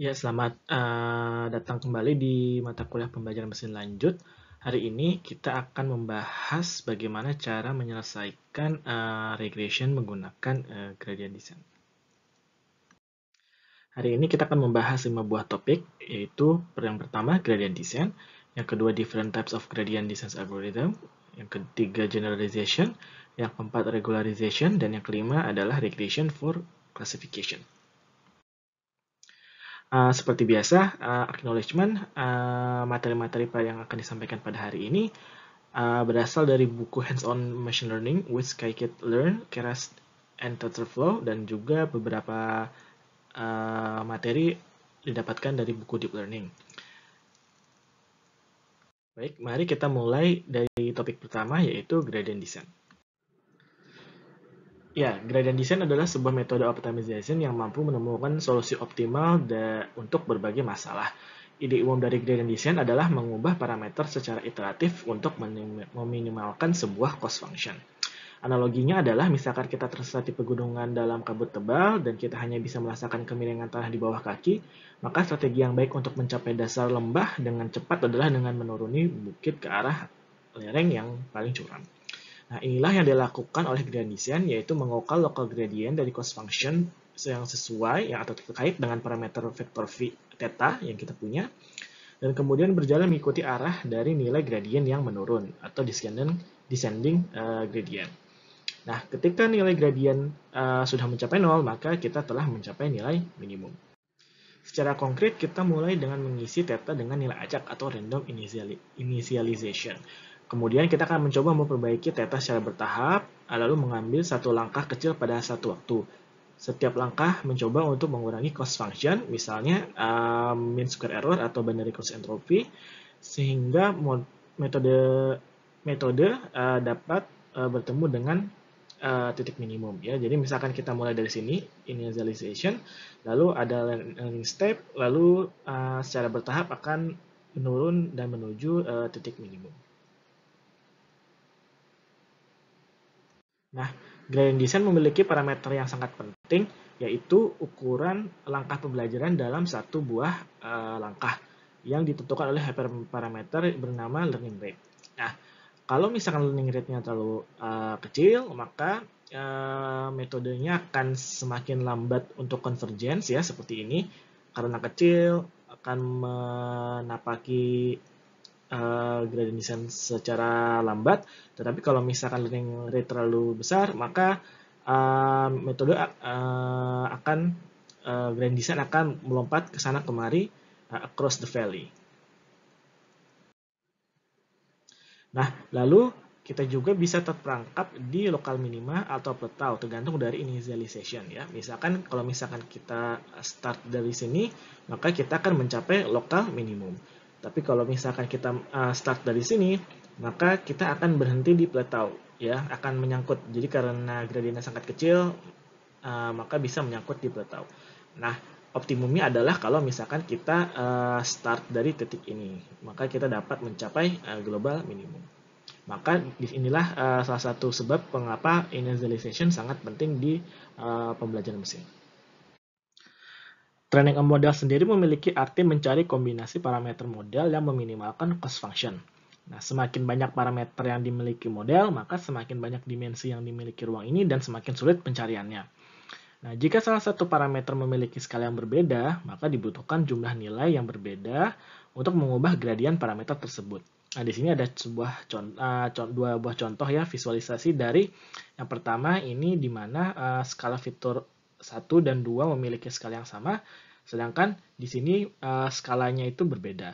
Ya, selamat uh, datang kembali di mata kuliah pembelajaran mesin lanjut. Hari ini kita akan membahas bagaimana cara menyelesaikan uh, regression menggunakan uh, gradient descent. Hari ini kita akan membahas lima buah topik, yaitu yang pertama gradient descent, yang kedua different types of gradient descent algorithm, yang ketiga generalization, yang keempat regularization, dan yang kelima adalah regression for classification. Eh, seperti biasa, uh, acknowledgement materi eh, materi-materi yang akan disampaikan pada hari ini uh, berasal dari buku Hands on Machine Learning with Skykit Learn, Keras, and TensorFlow, dan juga beberapa uh, materi didapatkan dari buku Deep Learning. Baik, mari kita mulai dari topik pertama yaitu gradient descent. Ya, gradient descent adalah sebuah metode optimization yang mampu menemukan solusi optimal untuk berbagai masalah. Ide umum dari gradient descent adalah mengubah parameter secara iteratif untuk meminimalkan sebuah cost function. Analoginya adalah misalkan kita tersesat di pegunungan dalam kabut tebal dan kita hanya bisa merasakan kemiringan tanah di bawah kaki, maka strategi yang baik untuk mencapai dasar lembah dengan cepat adalah dengan menuruni bukit ke arah lereng yang paling curam. Nah, inilah yang dilakukan oleh gradient, yaitu mengokal local gradient dari cost function yang sesuai yang atau terkait dengan parameter vektor v theta yang kita punya, dan kemudian berjalan mengikuti arah dari nilai gradient yang menurun atau descending, descending uh, gradient. Nah, ketika nilai gradient uh, sudah mencapai nol, maka kita telah mencapai nilai minimum. Secara konkret, kita mulai dengan mengisi theta dengan nilai acak atau random initialization Kemudian kita akan mencoba memperbaiki theta secara bertahap, lalu mengambil satu langkah kecil pada satu waktu. Setiap langkah mencoba untuk mengurangi cost function, misalnya uh, mean square error atau binary cost entropy, sehingga metode metode uh, dapat uh, bertemu dengan uh, titik minimum ya. Jadi misalkan kita mulai dari sini initialization, lalu ada learning step, lalu uh, secara bertahap akan menurun dan menuju uh, titik minimum. Nah, gradient descent memiliki parameter yang sangat penting, yaitu ukuran langkah pembelajaran dalam satu buah e, langkah yang ditentukan oleh hyperparameter bernama learning rate. Nah, kalau misalkan learning rate-nya terlalu e, kecil, maka e, metodenya akan semakin lambat untuk konvergensi ya, seperti ini, karena kecil akan menapaki uh, eh, gradient descent secara lambat. Tetapi kalau misalkan learning rate terlalu besar, maka uh, metode uh, akan uh, gradient descent akan melompat ke sana kemari uh, across the valley. Nah, lalu kita juga bisa terperangkap di lokal minima atau plateau tergantung dari initialization ya. Misalkan kalau misalkan kita start dari sini, maka kita akan mencapai lokal minimum. Tapi kalau misalkan kita uh, start dari sini, maka kita akan berhenti di plateau, ya, akan menyangkut. Jadi karena gradiennya sangat kecil, uh, maka bisa menyangkut di plateau. Nah, optimumnya adalah kalau misalkan kita uh, start dari titik ini, maka kita dapat mencapai uh, global minimum. Maka inilah uh, salah satu sebab mengapa initialization sangat penting di uh, pembelajaran mesin. Training a model sendiri memiliki arti mencari kombinasi parameter model yang meminimalkan cost function. Nah, semakin banyak parameter yang dimiliki model, maka semakin banyak dimensi yang dimiliki ruang ini dan semakin sulit pencariannya. Nah, jika salah satu parameter memiliki skala yang berbeda, maka dibutuhkan jumlah nilai yang berbeda untuk mengubah gradien parameter tersebut. Nah, di sini ada sebuah contoh, ah, dua buah contoh ya visualisasi dari yang pertama ini di mana ah, skala fitur satu dan dua memiliki skala yang sama, sedangkan di sini uh, skalanya itu berbeda.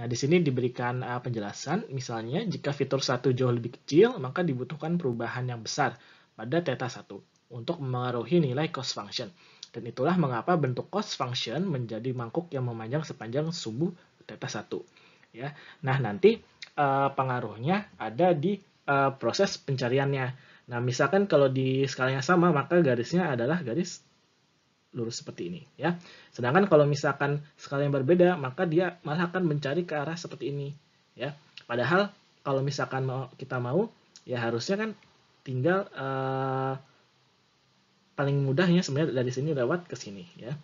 Nah, di sini diberikan uh, penjelasan, misalnya jika fitur satu jauh lebih kecil, maka dibutuhkan perubahan yang besar pada theta 1 untuk mengaruhi nilai cost function. Dan itulah mengapa bentuk cost function menjadi mangkuk yang memanjang sepanjang sumbu theta 1. Ya. Nah, nanti uh, pengaruhnya ada di uh, proses pencariannya. Nah, misalkan kalau di skalanya sama, maka garisnya adalah garis lurus seperti ini ya. Sedangkan kalau misalkan skala yang berbeda maka dia malah akan mencari ke arah seperti ini ya. Padahal kalau misalkan mau, kita mau ya harusnya kan tinggal uh, paling mudahnya sebenarnya dari sini lewat ke sini ya.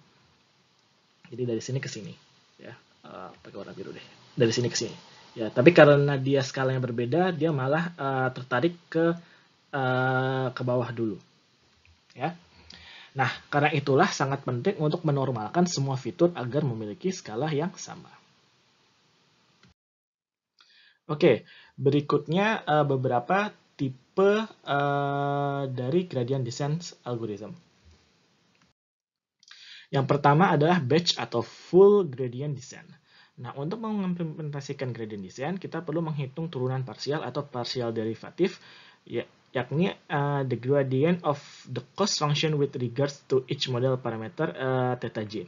Jadi dari sini ke sini ya. Uh, pakai warna biru deh. Dari sini ke sini. Ya, tapi karena dia skalanya berbeda, dia malah uh, tertarik ke uh, ke bawah dulu. Ya. Nah, karena itulah sangat penting untuk menormalkan semua fitur agar memiliki skala yang sama. Oke, berikutnya eh, beberapa tipe eh, dari gradient descent algorithm. Yang pertama adalah batch atau full gradient descent. Nah, untuk mengimplementasikan gradient descent, kita perlu menghitung turunan parsial atau parsial derivatif ya, yakni uh, the gradient of the cost function with regards to each model parameter uh, theta j.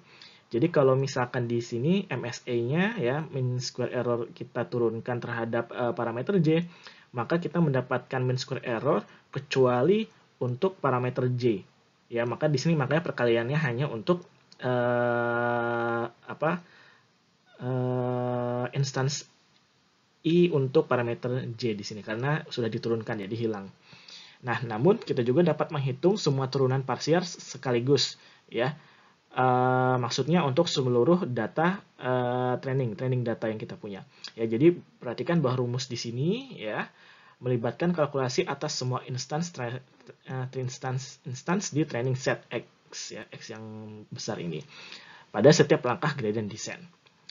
Jadi kalau misalkan di sini MSA-nya ya mean square error kita turunkan terhadap uh, parameter j, maka kita mendapatkan mean square error kecuali untuk parameter j. Ya, maka di sini makanya perkaliannya hanya untuk uh, apa? Uh, instance i e untuk parameter j di sini karena sudah diturunkan jadi hilang. Nah, namun kita juga dapat menghitung semua turunan parsial sekaligus, ya. E, maksudnya untuk seluruh data e, training, training data yang kita punya. Ya, jadi perhatikan bahwa rumus di sini, ya, melibatkan kalkulasi atas semua instance tra, eh, instance instance di training set x, ya, x yang besar ini. Pada setiap langkah gradient descent.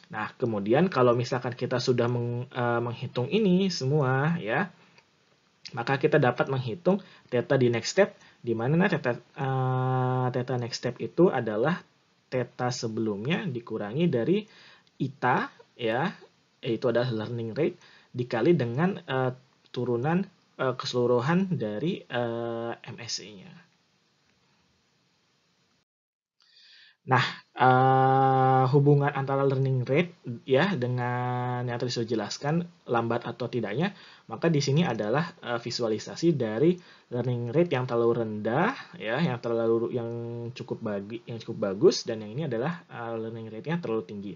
Nah, kemudian kalau misalkan kita sudah meng, e, menghitung ini semua, ya maka kita dapat menghitung theta di next step, di mana nah theta, uh, theta next step itu adalah theta sebelumnya dikurangi dari ita, ya, yaitu adalah learning rate, dikali dengan uh, turunan uh, keseluruhan dari uh, MSI-nya. Nah, uh, hubungan antara learning rate ya dengan yang tadi sudah jelaskan lambat atau tidaknya, maka di sini adalah uh, visualisasi dari learning rate yang terlalu rendah ya, yang terlalu yang cukup bagi yang cukup bagus dan yang ini adalah uh, learning rate yang terlalu tinggi.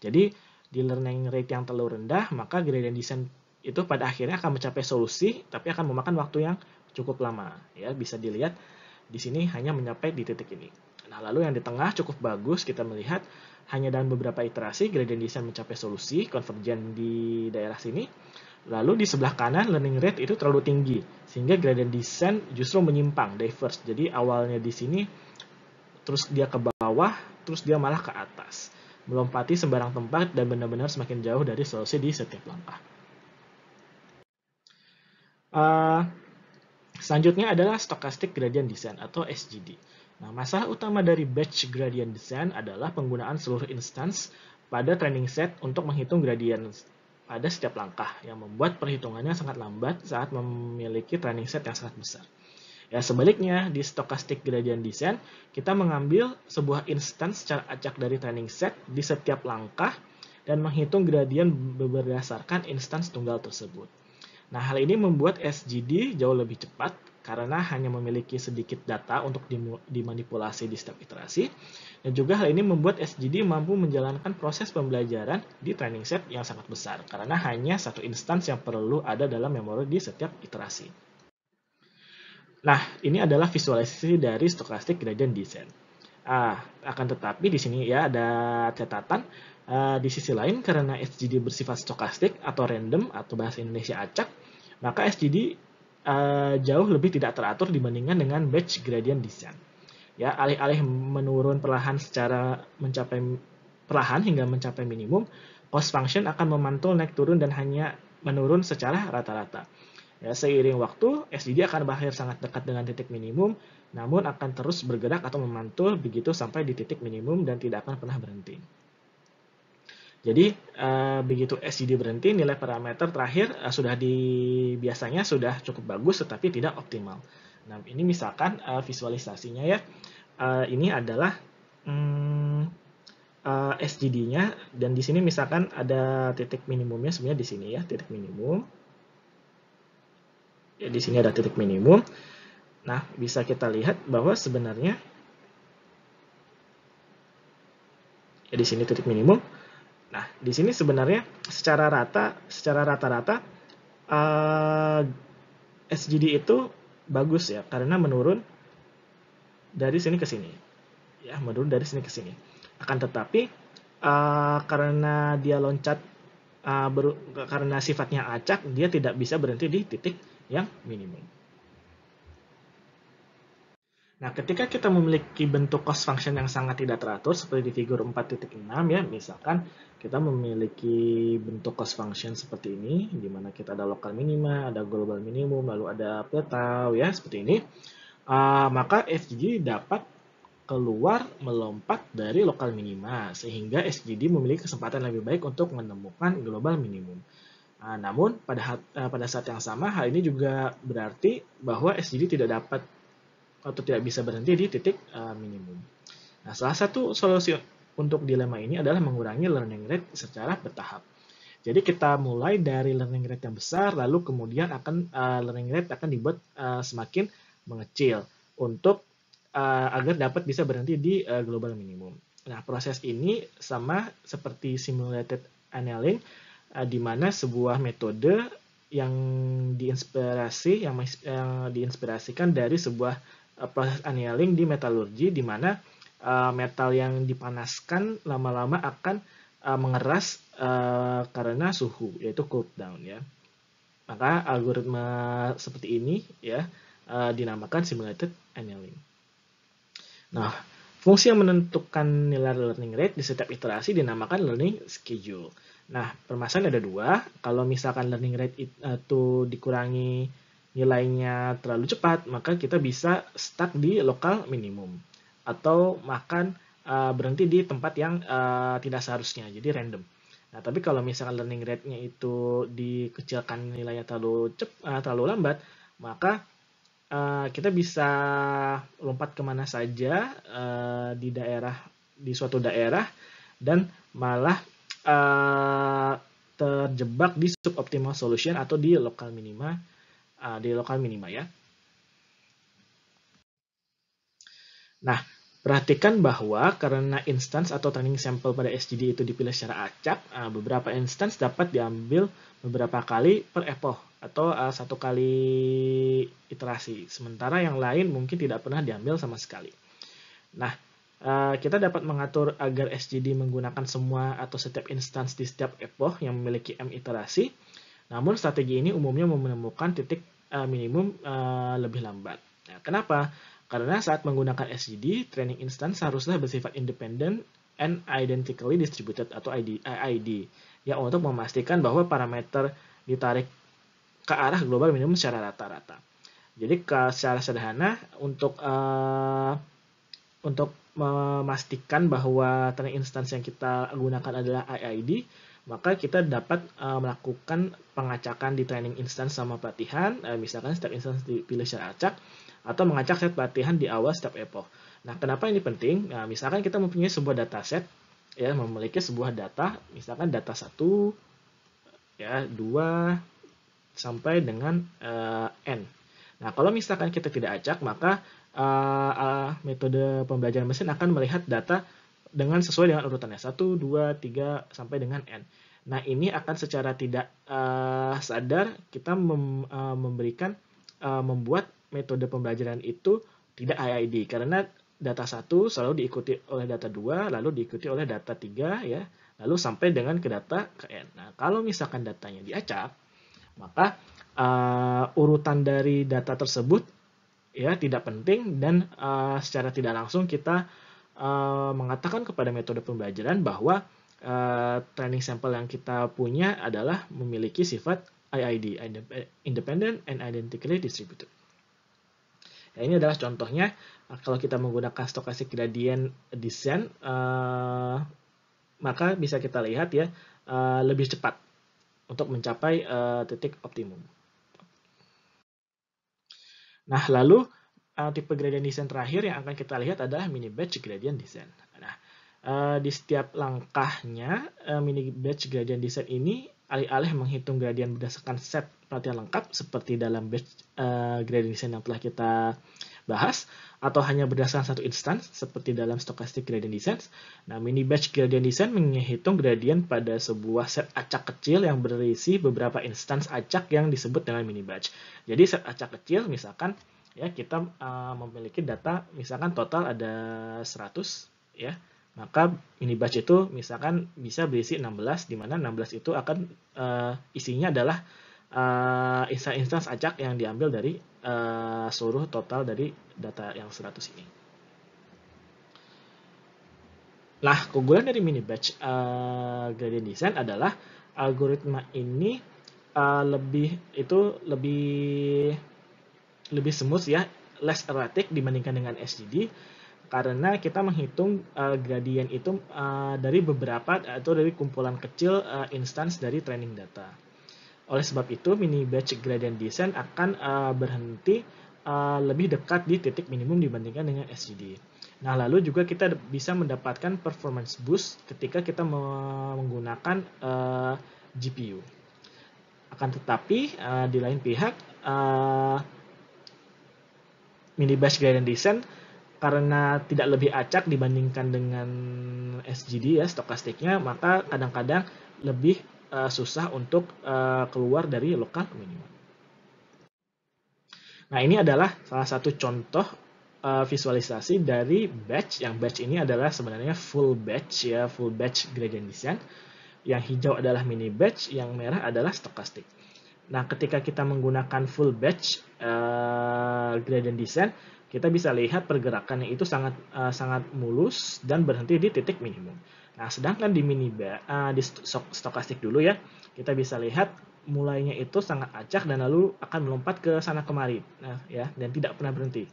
Jadi di learning rate yang terlalu rendah, maka gradient descent itu pada akhirnya akan mencapai solusi tapi akan memakan waktu yang cukup lama ya, bisa dilihat di sini hanya mencapai di titik ini. Nah, lalu yang di tengah cukup bagus kita melihat hanya dalam beberapa iterasi, gradient descent mencapai solusi konvergen di daerah sini. Lalu di sebelah kanan, learning rate itu terlalu tinggi, sehingga gradient descent justru menyimpang, diverge. Jadi awalnya di sini, terus dia ke bawah, terus dia malah ke atas. Melompati sembarang tempat dan benar-benar semakin jauh dari solusi di setiap langkah. Uh, selanjutnya adalah stochastic gradient descent atau SGD. Nah, masalah utama dari batch gradient descent adalah penggunaan seluruh instance pada training set untuk menghitung gradient pada setiap langkah yang membuat perhitungannya sangat lambat saat memiliki training set yang sangat besar. Ya, sebaliknya, di stochastic gradient descent, kita mengambil sebuah instance secara acak dari training set di setiap langkah dan menghitung gradient berdasarkan instance tunggal tersebut. Nah, hal ini membuat SGD jauh lebih cepat karena hanya memiliki sedikit data untuk dimanipulasi di setiap iterasi. Dan juga hal ini membuat SGD mampu menjalankan proses pembelajaran di training set yang sangat besar, karena hanya satu instance yang perlu ada dalam memori di setiap iterasi. Nah, ini adalah visualisasi dari stochastic gradient descent. Ah, akan tetapi di sini ya ada catatan uh, di sisi lain karena SGD bersifat stokastik atau random atau bahasa Indonesia acak, maka SGD Eh, jauh lebih tidak teratur dibandingkan dengan batch gradient descent. Ya, alih-alih menurun perlahan secara mencapai perlahan hingga mencapai minimum, cost function akan memantul naik turun dan hanya menurun secara rata-rata. Ya, seiring waktu, SDD akan berakhir sangat dekat dengan titik minimum, namun akan terus bergerak atau memantul begitu sampai di titik minimum dan tidak akan pernah berhenti. Jadi uh, begitu SGD berhenti nilai parameter terakhir uh, sudah di biasanya sudah cukup bagus tetapi tidak optimal. Nah ini misalkan uh, visualisasinya ya uh, ini adalah um, hmm, uh, SGD-nya dan di sini misalkan ada titik minimumnya sebenarnya di sini ya titik minimum. Ya, di sini ada titik minimum. Nah bisa kita lihat bahwa sebenarnya ya di sini titik minimum Nah, di sini sebenarnya secara rata, secara rata-rata uh, eh, SGD itu bagus ya karena menurun dari sini ke sini. Ya, menurun dari sini ke sini. Akan tetapi uh, karena dia loncat uh, eh, ber, karena sifatnya acak, dia tidak bisa berhenti di titik yang minimum. Nah, ketika kita memiliki bentuk cost function yang sangat tidak teratur, seperti di figur 4.6 ya, misalkan kita memiliki bentuk cost function seperti ini, di mana kita ada lokal minima, ada global minimum, lalu ada plateau ya, seperti ini, uh, maka FGD dapat keluar melompat dari lokal minima, sehingga SGD memiliki kesempatan lebih baik untuk menemukan global minimum. Nah, namun pada, hat, ah, pada saat yang sama hal ini juga berarti bahwa SGD tidak dapat atau tidak bisa berhenti di titik uh, minimum. Nah, salah satu solusi untuk dilema ini adalah mengurangi learning rate secara bertahap. Jadi kita mulai dari learning rate yang besar, lalu kemudian akan uh, learning rate akan dibuat uh, semakin mengecil untuk uh, agar dapat bisa berhenti di uh, global minimum. Nah, proses ini sama seperti simulated annealing, uh, di mana sebuah metode yang diinspirasi yang, yang diinspirasikan dari sebuah proses annealing di metalurgi di mana uh, metal yang dipanaskan lama-lama akan uh, mengeras uh, karena suhu yaitu cool down ya. Maka algoritma seperti ini ya uh, dinamakan simulated annealing. Nah, fungsi yang menentukan nilai learning rate di setiap iterasi dinamakan learning schedule. Nah, permasalahan ada dua. Kalau misalkan learning rate itu dikurangi nilainya terlalu cepat, maka kita bisa stuck di lokal minimum atau makan uh, berhenti di tempat yang uh, tidak seharusnya, jadi random. Nah, tapi kalau misalkan learning rate-nya itu dikecilkan nilainya terlalu cep, uh, terlalu lambat, maka uh, kita bisa lompat kemana saja uh, di daerah di suatu daerah dan malah uh, terjebak di suboptimal solution atau di lokal minima uh, di lokal minima ya. Nah, perhatikan bahwa karena instance atau training sample pada SGD itu dipilih secara acak, uh, beberapa instance dapat diambil beberapa kali per epoch atau uh, satu kali iterasi, sementara yang lain mungkin tidak pernah diambil sama sekali. Nah, kita dapat mengatur agar SGD menggunakan semua atau setiap instance di setiap epoch yang memiliki M iterasi. Namun strategi ini umumnya menemukan titik Eh, minimum uh, lebih lambat. Nah, kenapa? Karena saat menggunakan SGD, training instance haruslah bersifat independen and identically distributed atau ID, eh, ID ya untuk memastikan bahwa parameter ditarik ke arah global minimum secara rata-rata. Jadi secara sederhana untuk uh, untuk memastikan bahwa training instance yang kita gunakan adalah IID, maka kita dapat uh, melakukan pengacakan di training instance sama pelatihan, uh, misalkan setiap instance dipilih secara acak, atau mengacak set pelatihan di awal setiap epoch. Nah, kenapa ini penting? Nah, misalkan kita mempunyai sebuah dataset, ya, memiliki sebuah data, misalkan data 1, ya, 2, sampai dengan uh, N. Nah, kalau misalkan kita tidak acak, maka uh, uh, metode pembelajaran mesin akan melihat data dengan sesuai dengan urutannya satu dua tiga sampai dengan n. Nah, ini akan secara tidak uh, sadar kita mem, uh, memberikan uh, membuat metode pembelajaran itu tidak IID karena data satu selalu diikuti oleh data dua lalu diikuti oleh data tiga ya, lalu sampai dengan ke data ke n. Nah, kalau misalkan datanya diacak, maka uh, urutan dari data tersebut ya tidak penting dan uh, secara tidak langsung kita Eh, mengatakan kepada metode pembelajaran bahwa uh, training sampel yang kita punya adalah memiliki sifat IID, Independent and Identically Distributed. Ya, ini adalah contohnya uh, kalau kita menggunakan stokastik gradient descent, uh, maka bisa kita lihat ya uh, lebih cepat untuk mencapai uh, titik optimum. Nah, lalu uh, tipe gradient descent terakhir yang akan kita lihat adalah mini batch gradient descent. Nah, uh, di setiap langkahnya uh, mini batch gradient descent ini alih-alih menghitung gradient berdasarkan set pelatihan lengkap seperti dalam batch uh, gradient descent yang telah kita bahas atau hanya berdasarkan satu instance seperti dalam stochastic gradient descent. Nah, mini batch gradient descent menghitung gradient pada sebuah set acak kecil yang berisi beberapa instance acak yang disebut dengan mini batch. Jadi set acak kecil misalkan ya kita uh, memiliki data misalkan total ada 100 ya maka ini batch itu misalkan bisa berisi 16 di mana 16 itu akan uh, isinya adalah uh, instance-instance acak yang diambil dari uh, seluruh total dari data yang 100 ini. Nah, keunggulan dari mini batch uh, gradient descent adalah algoritma ini uh, lebih itu lebih lebih smooth ya, less erratic dibandingkan dengan SGD karena kita menghitung uh, eh, gradien itu uh, dari beberapa atau dari kumpulan kecil uh, instance dari training data. Oleh sebab itu, mini batch gradient descent akan uh, berhenti uh, lebih dekat di titik minimum dibandingkan dengan SGD. Nah, lalu juga kita bisa mendapatkan performance boost ketika kita menggunakan uh, GPU. Akan tetapi, uh, di lain pihak, uh, Mini minibus gradient descent karena tidak lebih acak dibandingkan dengan SGD ya stokastiknya maka kadang-kadang lebih uh, susah untuk uh, keluar dari lokal minimum. Nah ini adalah salah satu contoh uh, visualisasi dari batch yang batch ini adalah sebenarnya full batch ya full batch gradient descent yang hijau adalah mini batch yang merah adalah stokastik. Nah, ketika kita menggunakan full batch uh, gradient descent, kita bisa lihat pergerakannya itu sangat uh, sangat mulus dan berhenti di titik minimum. Nah, sedangkan di mini uh, di stokastik dulu ya, kita bisa lihat mulainya itu sangat acak dan lalu akan melompat ke sana kemari, nah, ya, dan tidak pernah berhenti.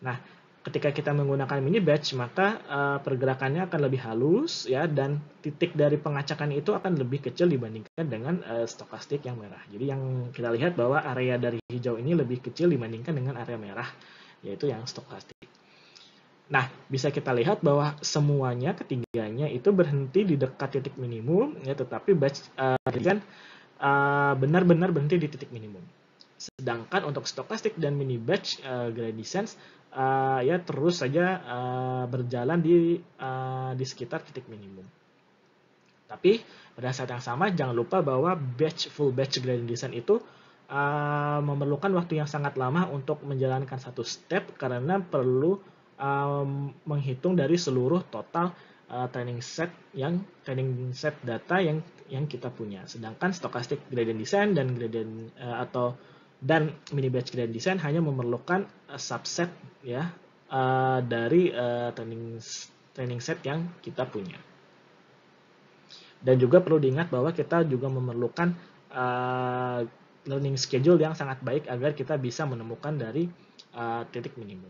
Nah, ketika kita menggunakan mini batch maka uh, pergerakannya akan lebih halus ya dan titik dari pengacakan itu akan lebih kecil dibandingkan dengan uh, eh, stokastik yang merah. Jadi yang kita lihat bahwa area dari hijau ini lebih kecil dibandingkan dengan area merah yaitu yang stokastik. Nah, bisa kita lihat bahwa semuanya ketiganya itu berhenti di dekat titik minimum ya tetapi batch uh, kan benar-benar berhenti di titik minimum. Sedangkan untuk stokastik dan mini batch uh, eh, gradient descent uh, ya terus saja uh, berjalan di uh, di sekitar titik minimum. Tapi pada saat yang sama jangan lupa bahwa batch full batch gradient descent itu uh, memerlukan waktu yang sangat lama untuk menjalankan satu step karena perlu um, menghitung dari seluruh total uh, training set yang training set data yang yang kita punya. Sedangkan stokastik gradient descent dan gradient uh, atau dan mini batch gradient design hanya memerlukan eh, subset ya uh, dari uh, training training set yang kita punya. Dan juga perlu diingat bahwa kita juga memerlukan uh, learning schedule yang sangat baik agar kita bisa menemukan dari uh, titik minimum.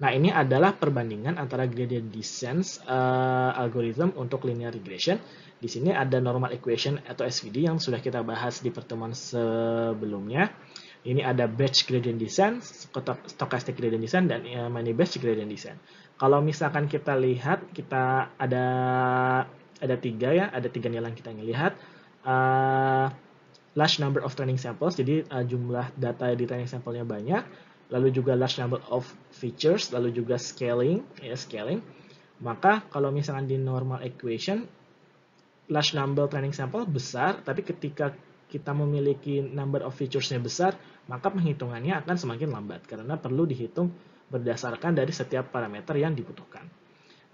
Nah, ini adalah perbandingan antara gradient descent uh, eh, algorithm untuk linear regression. Di sini ada normal equation atau SVD yang sudah kita bahas di pertemuan sebelumnya. Ini ada batch gradient descent, stochastic gradient descent, dan uh, eh, many batch gradient descent. Kalau misalkan kita lihat, kita ada ada tiga ya, ada tiga nilai yang kita lihat. Uh, large number of training samples, jadi uh, jumlah data di training sampelnya banyak lalu juga large number of features, lalu juga scaling, ya scaling. Maka kalau misalnya di normal equation, large number training sample besar, tapi ketika kita memiliki number of featuresnya besar, maka penghitungannya akan semakin lambat karena perlu dihitung berdasarkan dari setiap parameter yang dibutuhkan.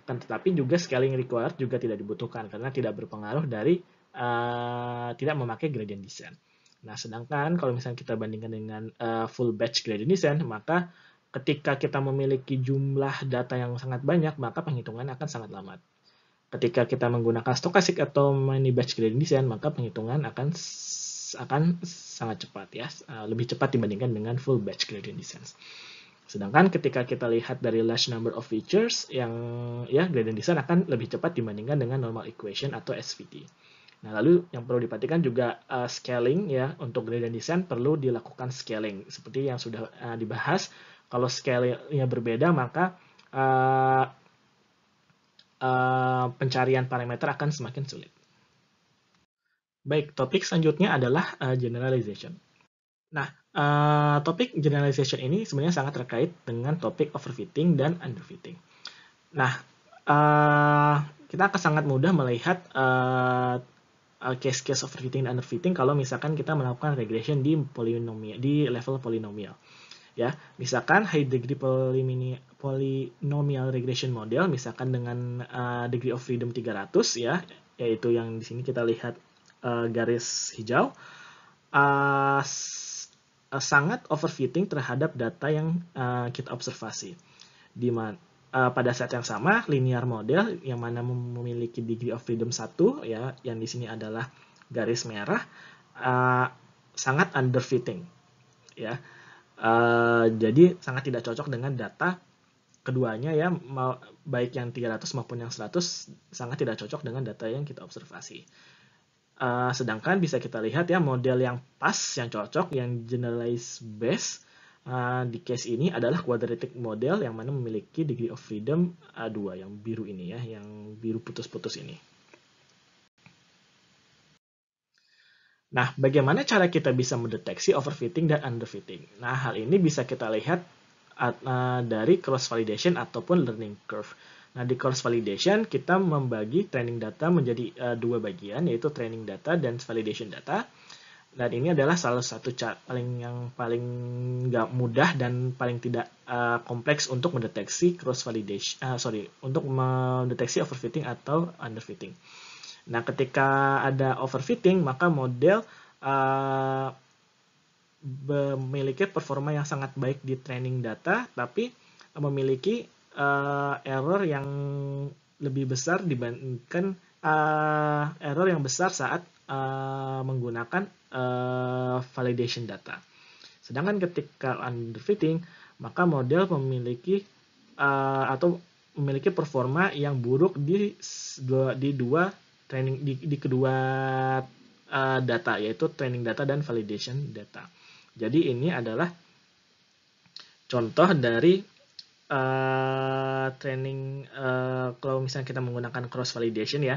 Akan tetapi juga scaling required juga tidak dibutuhkan karena tidak berpengaruh dari uh, tidak memakai gradient descent. Nah, sedangkan kalau misalnya kita bandingkan dengan uh, full batch gradient descent maka ketika kita memiliki jumlah data yang sangat banyak, maka penghitungan akan sangat lambat. Ketika kita menggunakan stokastik atau mini batch gradient descent, maka penghitungan akan akan sangat cepat ya, eh, lebih cepat dibandingkan dengan full batch gradient descent. Sedangkan ketika kita lihat dari large number of features yang ya gradient descent akan lebih cepat dibandingkan dengan normal equation atau SVT. Nah, lalu yang perlu diperhatikan juga uh, scaling ya. Untuk gradient descent perlu dilakukan scaling seperti yang sudah uh, dibahas. Kalau scalingnya berbeda maka uh, uh, pencarian parameter akan semakin sulit. Baik, topik selanjutnya adalah uh, generalization. Nah, uh, topik generalization ini sebenarnya sangat terkait dengan topik overfitting dan underfitting. Nah, uh, kita akan sangat mudah melihat uh, case-case uh, overfitting dan underfitting kalau misalkan kita melakukan regression di polinomial di level polinomial ya misalkan high degree polinomial polynomial regression model misalkan dengan uh, degree of freedom 300 ya yaitu yang di sini kita lihat uh, garis hijau uh, uh sangat overfitting terhadap data yang uh, kita observasi di mana Eh, pada saat yang sama linear model yang mana memiliki degree of freedom satu, ya yang di sini adalah garis merah uh, sangat underfitting ya uh, jadi sangat tidak cocok dengan data keduanya ya mau, baik yang 300 maupun yang 100 sangat tidak cocok dengan data yang kita observasi uh, sedangkan bisa kita lihat ya model yang pas yang cocok yang generalized base Ah, di case ini adalah quadratic model yang mana memiliki degree of freedom A2 ah, yang biru ini ya, yang biru putus-putus ini. Nah, bagaimana cara kita bisa mendeteksi overfitting dan underfitting? Nah, hal ini bisa kita lihat ah, dari cross validation ataupun learning curve. Nah, di cross validation kita membagi training data menjadi dua bagian yaitu training data dan validation data dan ini adalah salah satu cara paling yang paling nggak mudah dan paling tidak uh, kompleks untuk mendeteksi cross validation uh, sorry untuk mendeteksi overfitting atau underfitting. Nah ketika ada overfitting maka model uh, memiliki performa yang sangat baik di training data tapi memiliki uh, error yang lebih besar dibandingkan uh, error yang besar saat uh, menggunakan uh, validation data. Sedangkan ketika underfitting, maka model memiliki uh, atau memiliki performa yang buruk di di dua training di, di kedua uh, data yaitu training data dan validation data. Jadi ini adalah contoh dari uh, training uh, kalau misalnya kita menggunakan cross validation ya.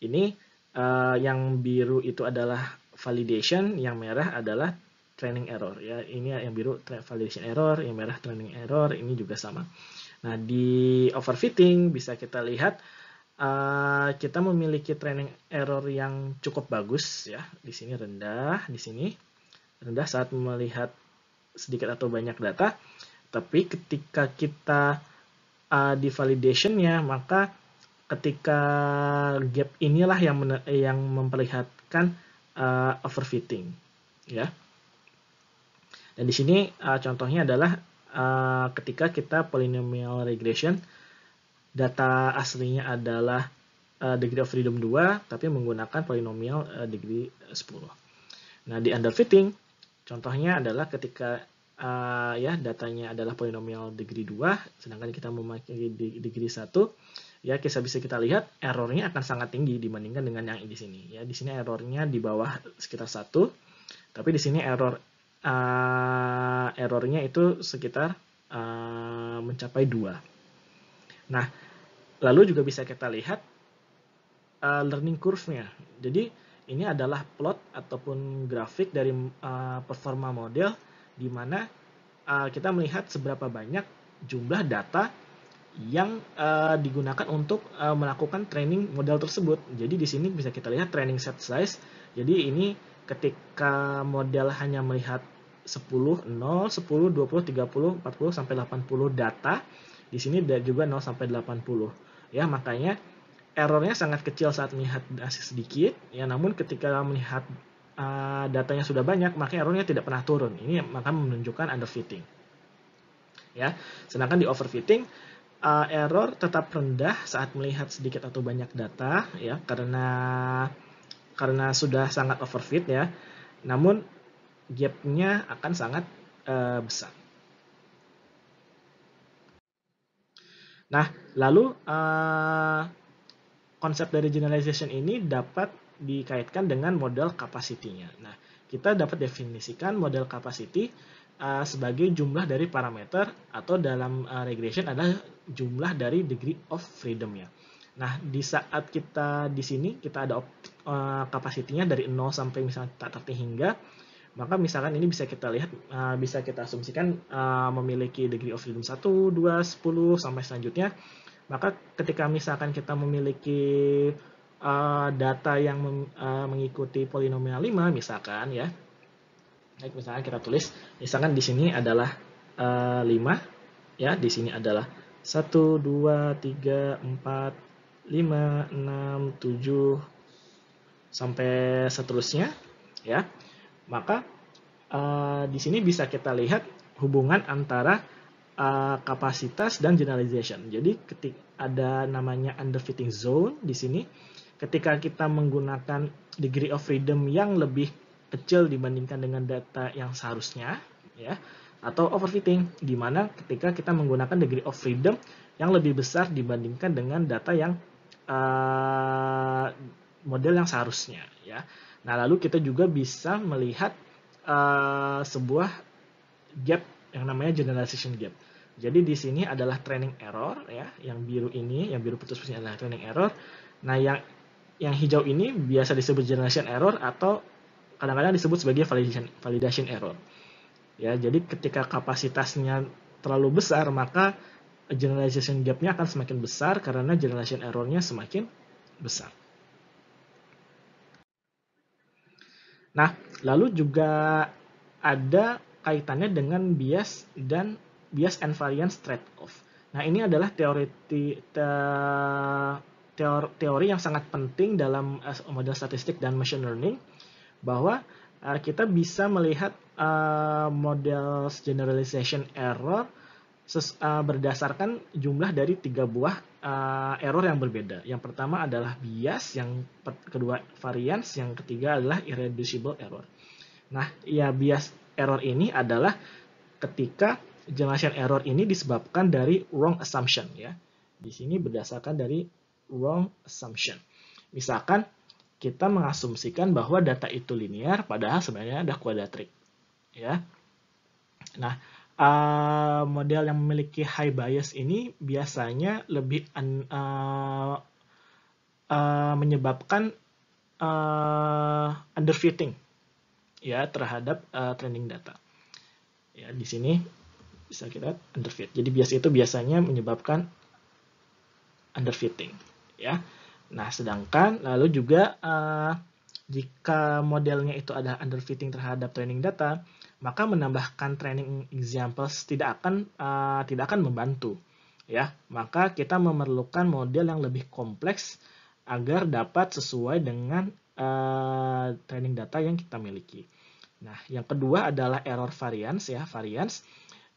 Ini uh, yang biru itu adalah validation, yang merah adalah training error ya. Ini yang biru validation error, yang merah training error, ini juga sama. Nah, di overfitting bisa kita lihat uh, kita memiliki training error yang cukup bagus ya. Di sini rendah, di sini rendah saat melihat sedikit atau banyak data. Tapi ketika kita uh, di validationnya maka ketika gap inilah yang yang memperlihatkan uh, overfitting ya. Dan di sini uh, contohnya adalah uh, ketika kita polynomial regression data aslinya adalah uh, degree of freedom 2 tapi menggunakan polinomial uh, degree 10. Nah, di underfitting contohnya adalah ketika uh, ya datanya adalah polinomial degree 2 sedangkan kita memakai degree 1 ya kita bisa kita lihat errornya akan sangat tinggi dibandingkan dengan yang di sini ya di sini errornya di bawah sekitar satu tapi di sini error uh, errornya itu sekitar uh, mencapai dua nah lalu juga bisa kita lihat uh, learning curve-nya jadi ini adalah plot ataupun grafik dari uh, performa model di mana uh, kita melihat seberapa banyak jumlah data yang uh, digunakan untuk uh, melakukan training model tersebut. Jadi di sini bisa kita lihat training set size. Jadi ini ketika model hanya melihat 10, 0, 10, 20, 30, 40 sampai 80 data, di sini juga 0 sampai 80. Ya, makanya errornya sangat kecil saat melihat masih sedikit, ya namun ketika melihat uh, datanya sudah banyak, maka errornya tidak pernah turun. Ini maka menunjukkan underfitting. Ya, sedangkan di overfitting uh, error tetap rendah saat melihat sedikit atau banyak data ya karena karena sudah sangat overfit ya. Namun gapnya akan sangat uh, besar. Nah, lalu uh, konsep dari generalization ini dapat dikaitkan dengan model kapasitinya. Nah, kita dapat definisikan model capacity uh, sebagai jumlah dari parameter atau dalam uh, regression adalah jumlah dari degree of freedom ya. Nah, di saat kita di sini kita ada uh, kapasitinya dari 0 sampai misalnya tak tertinggi, maka misalkan ini bisa kita lihat uh, bisa kita asumsikan uh, memiliki degree of freedom 1, 2, 10 sampai selanjutnya. Maka ketika misalkan kita memiliki uh, data yang mem, uh, mengikuti polinomial 5 misalkan ya. Baik, misalkan kita tulis misalkan di sini adalah uh, 5 ya, di sini adalah 1, 2, 3, 4, 5, 6, 7, sampai seterusnya. ya. Maka uh, di sini bisa kita lihat hubungan antara uh, kapasitas dan generalization. Jadi ketik ada namanya underfitting zone di sini. Ketika kita menggunakan degree of freedom yang lebih kecil dibandingkan dengan data yang seharusnya, ya atau overfitting, di mana ketika kita menggunakan degree of freedom yang lebih besar dibandingkan dengan data yang uh, model yang seharusnya ya. Nah, lalu kita juga bisa melihat uh, sebuah gap yang namanya generalization gap. Jadi di sini adalah training error ya, yang biru ini, yang biru putus-putusnya adalah training error. Nah, yang yang hijau ini biasa disebut generation error atau kadang-kadang disebut sebagai validation validation error. Ya, jadi ketika kapasitasnya terlalu besar, maka generalization gapnya akan semakin besar karena generalization errornya semakin besar. Nah, lalu juga ada kaitannya dengan bias dan bias and variance trade-off. Nah, ini adalah teori te, teori, teori yang sangat penting dalam eh, model statistik dan machine learning bahwa Eh, kita bisa melihat uh, model generalization error ses, uh, berdasarkan jumlah dari tiga buah uh, error yang berbeda. Yang pertama adalah bias, yang kedua variance, yang ketiga adalah irreducible error. Nah, ya bias error ini adalah ketika generalization error ini disebabkan dari wrong assumption ya. Di sini berdasarkan dari wrong assumption. Misalkan kita mengasumsikan bahwa data itu linear, padahal sebenarnya ada kuadratrik. Ya. Nah, uh, model yang memiliki high bias ini biasanya lebih un, uh, eh, uh, eh, menyebabkan uh, underfitting ya terhadap uh, training data. Ya, di sini bisa kita underfit. Jadi bias itu biasanya menyebabkan underfitting, ya. Nah, sedangkan lalu juga uh, jika modelnya itu ada underfitting terhadap training data, maka menambahkan training examples tidak akan uh, tidak akan membantu, ya. Maka kita memerlukan model yang lebih kompleks agar dapat sesuai dengan uh, training data yang kita miliki. Nah, yang kedua adalah error variance ya, variance.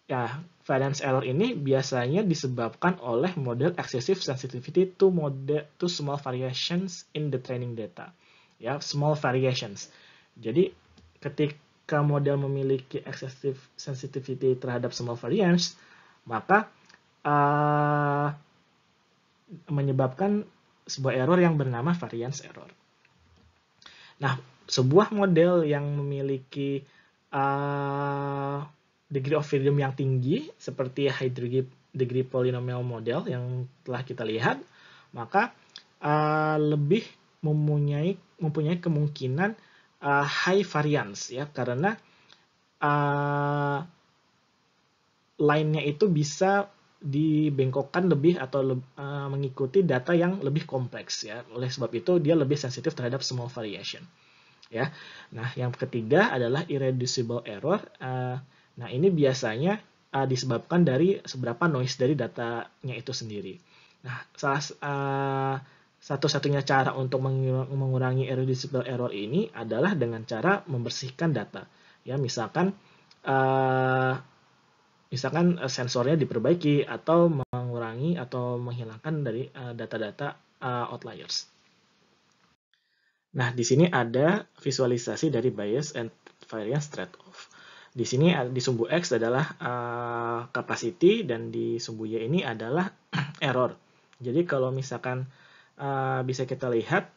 Ya, Valence error ini biasanya disebabkan oleh model excessive sensitivity to model to small variations in the training data. Ya, small variations. Jadi ketika model memiliki excessive sensitivity terhadap small variance, maka uh, menyebabkan sebuah error yang bernama variance error. Nah, sebuah model yang memiliki uh, degree of freedom yang tinggi seperti high degree, degree polynomial model yang telah kita lihat, maka uh, lebih mempunyai mempunyai kemungkinan uh, high variance ya karena uh, lainnya itu bisa dibengkokkan lebih atau le uh, mengikuti data yang lebih kompleks ya. Oleh sebab itu dia lebih sensitif terhadap small variation. Ya. Nah, yang ketiga adalah irreducible error. Uh, Nah, ini biasanya uh, disebabkan dari seberapa noise dari datanya itu sendiri. Nah, salah uh, satu-satunya cara untuk mengurangi irreducible error ini adalah dengan cara membersihkan data. Ya, misalkan uh, misalkan sensornya diperbaiki atau mengurangi atau menghilangkan dari data-data uh, uh, outliers. Nah, di sini ada visualisasi dari bias and variance trade-off. Di sini eh, di sumbu X adalah uh, capacity dan di sumbu Y ini adalah error. Jadi kalau misalkan uh, bisa kita lihat,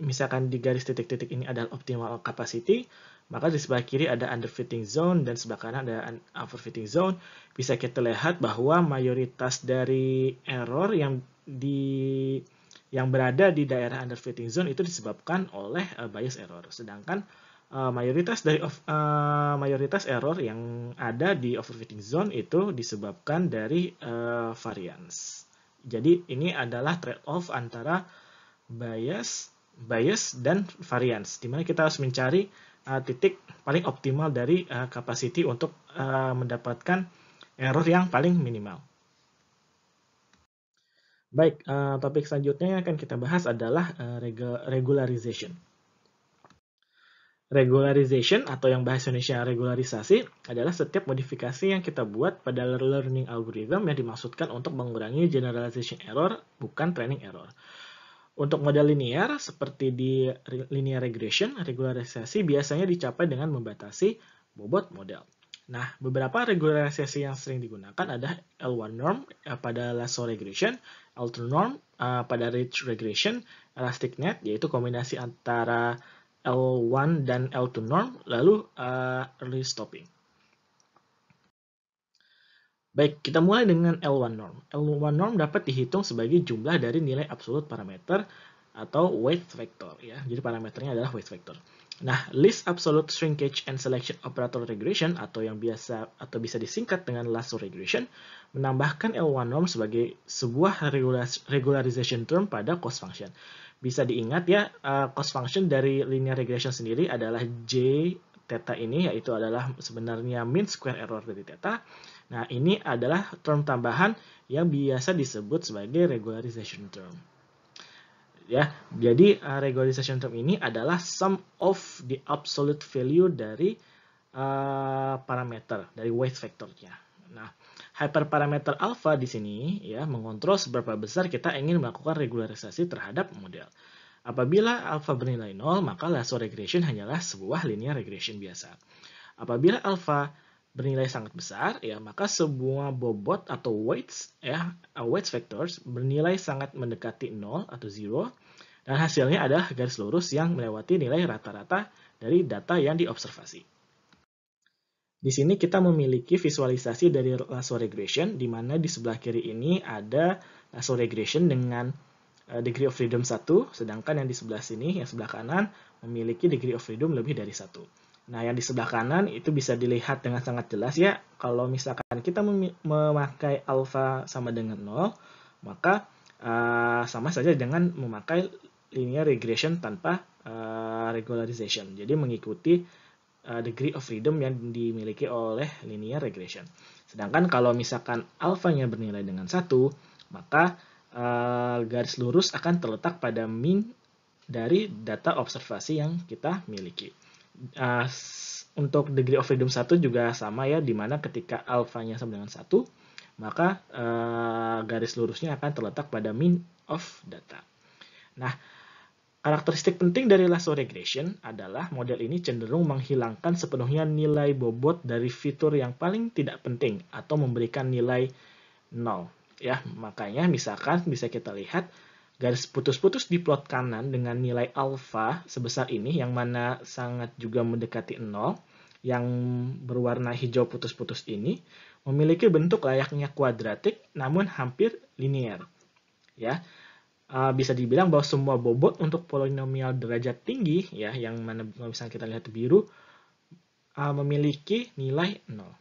misalkan di garis titik-titik ini adalah optimal capacity, maka di sebelah kiri ada underfitting zone dan sebelah kanan ada overfitting zone. Bisa kita lihat bahwa mayoritas dari error yang di yang berada di daerah underfitting zone itu disebabkan oleh bias error. Sedangkan Eh, mayoritas dari of, uh, mayoritas error yang ada di overfitting zone itu disebabkan dari uh, variance. Jadi ini adalah trade-off antara bias, bias dan variance, Dimana kita harus mencari uh, titik paling optimal dari uh, capacity untuk uh, mendapatkan error yang paling minimal. Baik, uh, topik selanjutnya yang akan kita bahas adalah uh, regularization. Regularization atau yang bahasa Indonesia regularisasi adalah setiap modifikasi yang kita buat pada learning algorithm yang dimaksudkan untuk mengurangi generalization error, bukan training error. Untuk model linear, seperti di linear regression, regularisasi biasanya dicapai dengan membatasi bobot model. Nah, beberapa regularisasi yang sering digunakan ada L1 norm eh, pada lasso regression, L2 norm eh, pada ridge regression, elastic net, yaitu kombinasi antara L1 dan L2 norm, lalu uh, early stopping. Baik, kita mulai dengan L1 norm. L1 norm dapat dihitung sebagai jumlah dari nilai absolut parameter atau weight vector. ya. Jadi parameternya adalah weight vector. Nah, least absolute shrinkage and selection operator regression atau yang biasa atau bisa disingkat dengan lasso regression menambahkan L1 norm sebagai sebuah regularization term pada cost function bisa diingat ya uh, cost function dari linear regression sendiri adalah j theta ini yaitu adalah sebenarnya mean square error dari theta. Nah, ini adalah term tambahan yang biasa disebut sebagai regularization term. Ya, jadi uh, regularization term ini adalah sum of the absolute value dari uh, parameter dari weight factornya. Nah, hyperparameter alpha di sini ya mengontrol seberapa besar kita ingin melakukan regularisasi terhadap model. Apabila alpha bernilai 0, maka lasso regression hanyalah sebuah linear regression biasa. Apabila alpha bernilai sangat besar, ya maka semua bobot atau weights ya uh, weights vectors bernilai sangat mendekati 0 atau 0 dan hasilnya adalah garis lurus yang melewati nilai rata-rata dari data yang diobservasi. Di sini kita memiliki visualisasi dari lasso regression, di mana di sebelah kiri ini ada lasso regression dengan eh, degree of freedom 1, sedangkan yang di sebelah sini, yang sebelah kanan, memiliki degree of freedom lebih dari 1. Nah, yang di sebelah kanan itu bisa dilihat dengan sangat jelas ya, kalau misalkan kita memakai alpha sama dengan 0, maka uh, sama saja dengan memakai linear regression tanpa uh, regularization. Jadi mengikuti Eh, degree of freedom yang dimiliki oleh linear regression. Sedangkan kalau misalkan alfanya bernilai dengan satu, maka uh, garis lurus akan terletak pada mean dari data observasi yang kita miliki. Uh, untuk degree of freedom satu juga sama ya, dimana ketika alfanya sama dengan satu, maka uh, garis lurusnya akan terletak pada mean of data. Nah, Karakteristik penting dari lasso regression adalah model ini cenderung menghilangkan sepenuhnya nilai bobot dari fitur yang paling tidak penting atau memberikan nilai nol. Ya, makanya misalkan bisa kita lihat garis putus-putus di plot kanan dengan nilai alfa sebesar ini yang mana sangat juga mendekati nol, yang berwarna hijau putus-putus ini memiliki bentuk layaknya kuadratik namun hampir linier. Ya, uh, bisa dibilang bahwa semua bobot untuk polinomial derajat tinggi ya yang mana bisa kita lihat biru uh, memiliki nilai nol.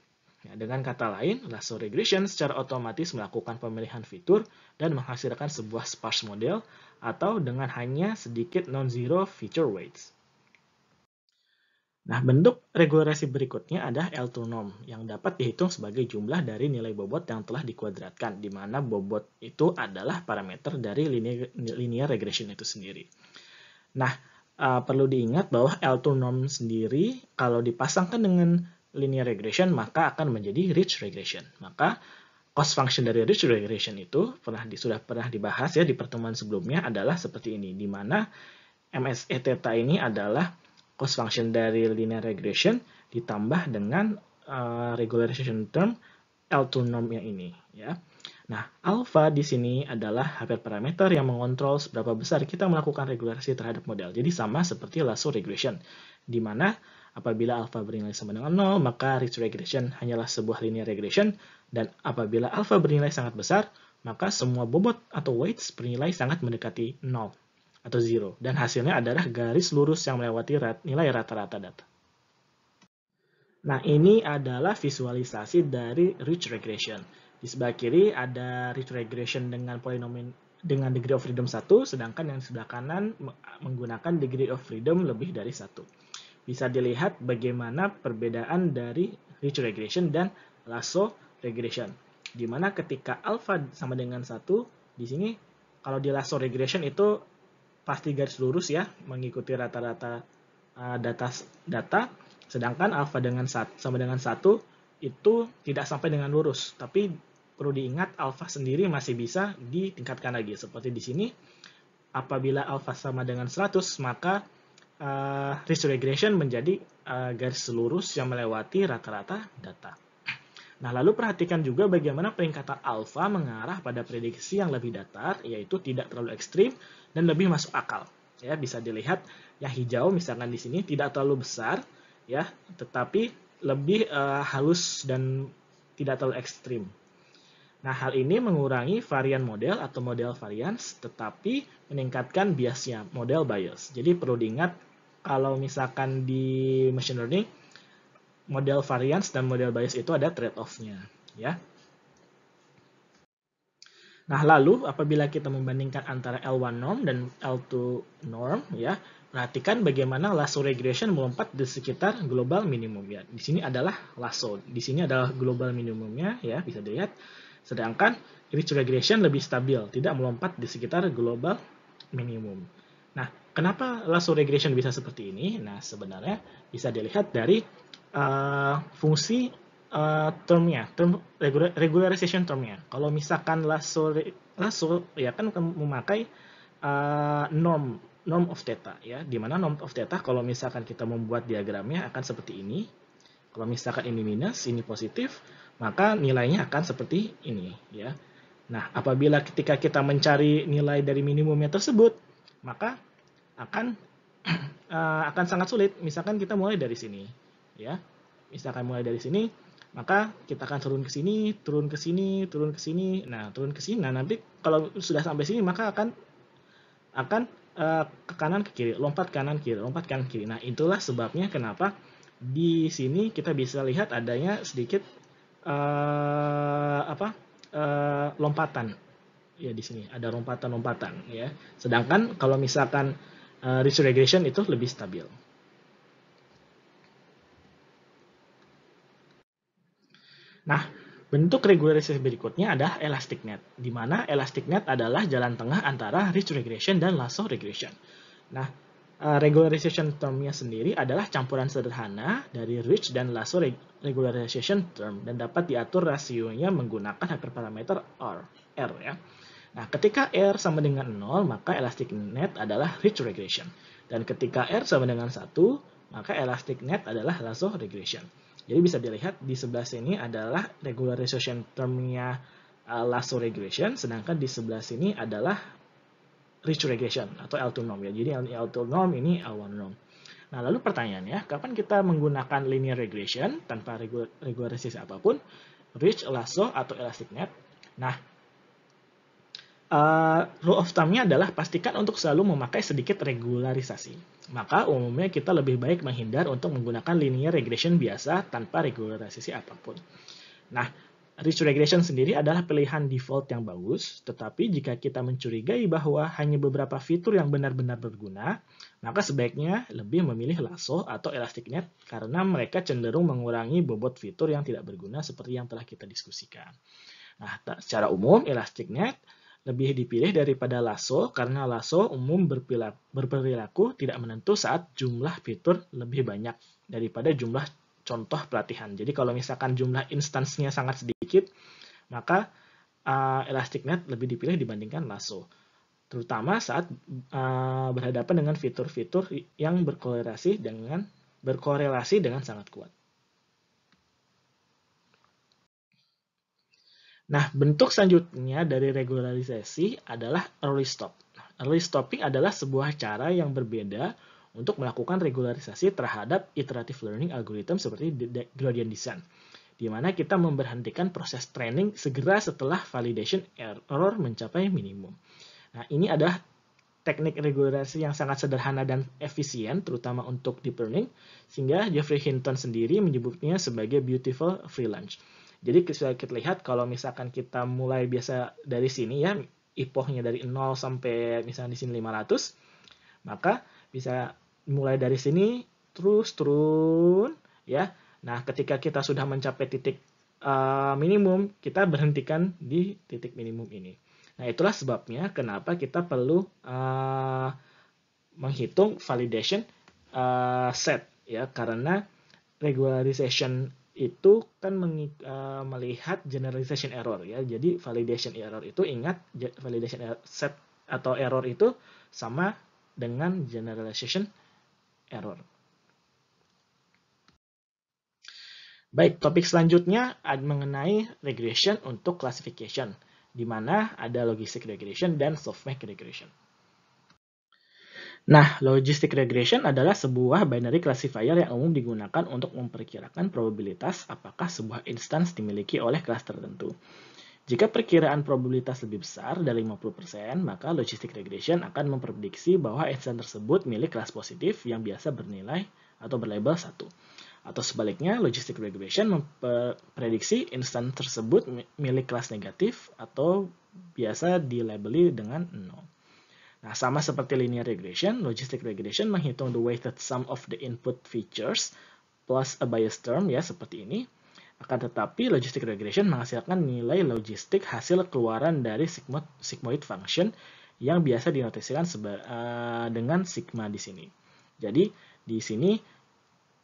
Ya, dengan kata lain, lasso regression secara otomatis melakukan pemilihan fitur dan menghasilkan sebuah sparse model atau dengan hanya sedikit non-zero feature weights. Nah, bentuk regulasi berikutnya adalah L2 norm yang dapat dihitung sebagai jumlah dari nilai bobot yang telah dikuadratkan, di mana bobot itu adalah parameter dari linear, linear regression itu sendiri. Nah, uh, perlu diingat bahwa L2 norm sendiri kalau dipasangkan dengan linear regression maka akan menjadi rich regression. Maka cost function dari rich regression itu pernah sudah pernah dibahas ya di pertemuan sebelumnya adalah seperti ini, di mana MSE theta ini adalah cost function dari linear regression ditambah dengan uh, regularization term L2 norm yang ini ya. Nah, alpha di sini adalah hyperparameter yang mengontrol seberapa besar kita melakukan regulasi terhadap model. Jadi sama seperti lasso regression, di mana apabila alpha bernilai sama dengan 0, maka rich regression hanyalah sebuah linear regression, dan apabila alpha bernilai sangat besar, maka semua bobot atau weights bernilai sangat mendekati 0 atau zero. Dan hasilnya adalah garis lurus yang melewati rat, nilai rata-rata data. Nah, ini adalah visualisasi dari rich regression. Di sebelah kiri ada rich regression dengan polinomial dengan degree of freedom 1, sedangkan yang sebelah kanan menggunakan degree of freedom lebih dari 1. Bisa dilihat bagaimana perbedaan dari rich regression dan lasso regression. Di mana ketika alpha sama dengan 1, di sini kalau di lasso regression itu pasti garis lurus ya, mengikuti rata-rata eh, data data, sedangkan alfa dengan sama dengan satu itu tidak sampai dengan lurus, tapi perlu diingat alfa sendiri masih bisa ditingkatkan lagi seperti di sini apabila alfa sama dengan 100 maka uh, risk regression menjadi uh, garis lurus yang melewati rata-rata data. Nah, lalu perhatikan juga bagaimana peringkatan alfa mengarah pada prediksi yang lebih datar, yaitu tidak terlalu ekstrim dan lebih masuk akal. Ya, bisa dilihat yang hijau misalkan di sini tidak terlalu besar, ya, tetapi lebih uh, halus dan tidak terlalu ekstrim. Nah, hal ini mengurangi varian model atau model variance, tetapi meningkatkan biasnya, model bias. Jadi perlu diingat kalau misalkan di machine learning, model variance dan model bias itu ada trade-off-nya, ya. Nah, lalu apabila kita membandingkan antara L1 norm dan L2 norm, ya, perhatikan bagaimana lasso regression melompat di sekitar global minimum, ya. Di sini adalah lasso, di sini adalah global minimumnya, ya, bisa dilihat. Sedangkan rich regression lebih stabil, tidak melompat di sekitar global minimum. Nah, kenapa lasso regression bisa seperti ini? Nah, sebenarnya bisa dilihat dari uh, fungsi uh, termnya, term regular, regularization termnya. Kalau misalkan lasso lasso ya kan memakai uh, norm norm of theta ya, Dimana norm of theta kalau misalkan kita membuat diagramnya akan seperti ini. Kalau misalkan ini minus, ini positif, maka nilainya akan seperti ini ya. Nah, apabila ketika kita mencari nilai dari minimumnya tersebut, maka akan akan sangat sulit. Misalkan kita mulai dari sini ya misalkan mulai dari sini maka kita akan turun ke sini turun ke sini turun ke sini nah turun ke sini nah nanti kalau sudah sampai sini maka akan akan uh, ke kanan ke kiri lompat kanan kiri lompat kanan kiri nah itulah sebabnya kenapa di sini kita bisa lihat adanya sedikit uh, apa uh, lompatan ya di sini ada lompatan-lompatan ya sedangkan kalau misalkan uh, regression itu lebih stabil Nah, bentuk regularisasi berikutnya adalah elastic net, di mana elastic net adalah jalan tengah antara ridge regression dan lasso regression. Nah, eh, regularization termnya sendiri adalah campuran sederhana dari ridge dan lasso regularization term dan dapat diatur rasionya menggunakan hyperparameter R, R ya. Nah, ketika R sama dengan 0, maka elastic net adalah ridge regression. Dan ketika R sama dengan 1, maka elastic net adalah lasso regression. Jadi bisa dilihat di sebelah sini adalah regularization termnya uh, Lasso regression, sedangkan di sebelah sini adalah rich regression atau L2 norm ya. Jadi L2 norm ini L1 norm. Nah, lalu pertanyaannya, kapan kita menggunakan linear regression tanpa regularisasi apapun, rich, lasso, atau elastic net? Nah, uh, rule of thumb-nya adalah pastikan untuk selalu memakai sedikit regularisasi. Maka umumnya kita lebih baik menghindar untuk menggunakan linear regression biasa tanpa regularisasi apapun. Nah, rich regression sendiri adalah pilihan default yang bagus, tetapi jika kita mencurigai bahwa hanya beberapa fitur yang benar-benar berguna, maka sebaiknya lebih memilih lasso atau elastic net karena mereka cenderung mengurangi bobot fitur yang tidak berguna seperti yang telah kita diskusikan. Nah, secara umum, elastic net lebih dipilih daripada Lasso karena Lasso umum berperilaku tidak menentu saat jumlah fitur lebih banyak daripada jumlah contoh pelatihan. Jadi kalau misalkan jumlah instansinya sangat sedikit, maka uh, ElasticNet lebih dipilih dibandingkan Lasso. Terutama saat uh, berhadapan dengan fitur-fitur yang berkorelasi dengan berkorelasi dengan sangat kuat. Nah, bentuk selanjutnya dari regularisasi adalah early stop. Early stopping adalah sebuah cara yang berbeda untuk melakukan regularisasi terhadap iterative learning algorithm seperti gradient descent, di mana kita memberhentikan proses training segera setelah validation error mencapai minimum. Nah, ini adalah teknik regularisasi yang sangat sederhana dan efisien, terutama untuk deep learning, sehingga Jeffrey Hinton sendiri menyebutnya sebagai beautiful free lunch. Jadi bisa kita lihat kalau misalkan kita mulai biasa dari sini ya, ipohnya dari 0 sampai misalnya di sini 500, maka bisa mulai dari sini terus turun ya. Nah, ketika kita sudah mencapai titik uh, minimum, kita berhentikan di titik minimum ini. Nah, itulah sebabnya kenapa kita perlu uh, menghitung validation uh, set ya karena regularization itu kan meng, uh, eh, melihat generalization error ya. Jadi validation error itu ingat validation error, set atau error itu sama dengan generalization error. Baik, topik selanjutnya mengenai regression untuk classification, di mana ada logistic regression dan softmax regression. Nah, logistic regression adalah sebuah binary classifier yang umum digunakan untuk memperkirakan probabilitas apakah sebuah instance dimiliki oleh kelas tertentu. Jika perkiraan probabilitas lebih besar dari 50%, maka logistic regression akan memprediksi bahwa instance tersebut milik kelas positif yang biasa bernilai atau berlabel 1. Atau sebaliknya, logistic regression memprediksi instance tersebut milik kelas negatif atau biasa dilabeli dengan 0. Nah, sama seperti linear regression, logistic regression menghitung the weighted sum of the input features plus a bias term ya seperti ini. Akan tetapi, logistic regression menghasilkan nilai logistik hasil keluaran dari sigmoid, sigmoid function yang biasa dinotasikan uh, dengan sigma di sini. Jadi, di sini